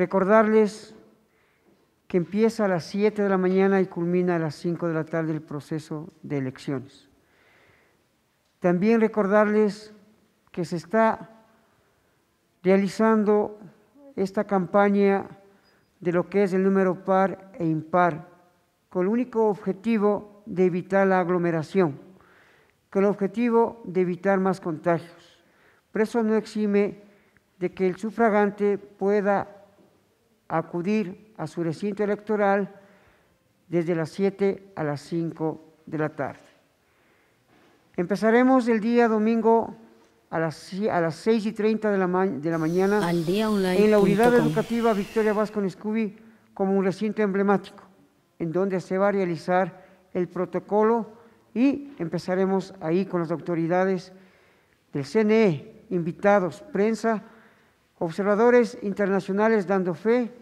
Recordarles que empieza a las 7 de la mañana y culmina a las 5 de la tarde el proceso de elecciones. También recordarles que se está realizando esta campaña de lo que es el número par e impar, con el único objetivo de evitar la aglomeración, con el objetivo de evitar más contagios. Pero eso no exime de que el sufragante pueda a acudir a su recinto electoral desde las 7 a las 5 de la tarde. Empezaremos el día domingo a las, 6 y 30 de la, mañana en la unidad educativa Victoria Vasco Nescubi como un recinto emblemático, en donde se va a realizar el protocolo y empezaremos ahí con las autoridades del CNE, invitados, prensa, Observadores internacionales dando fe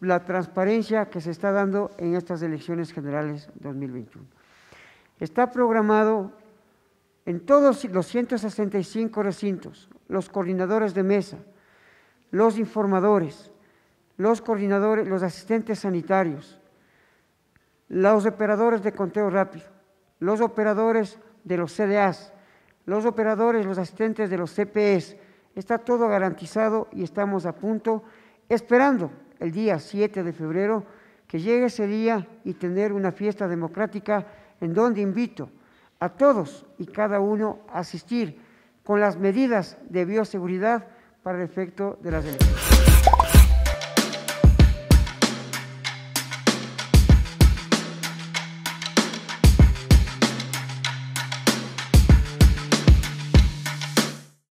la transparencia que se está dando en estas elecciones generales 2021. Está programado en todos los 165 recintos, los coordinadores de mesa, los informadores, los coordinadores, los asistentes sanitarios, los operadores de conteo rápido, los operadores de los CDAs, los operadores, los asistentes de los CPS, Está todo garantizado y estamos a punto, esperando el día 7 de febrero, que llegue ese día y tener una fiesta democrática en donde invito a todos y cada uno a asistir con las medidas de bioseguridad para el efecto de las elecciones.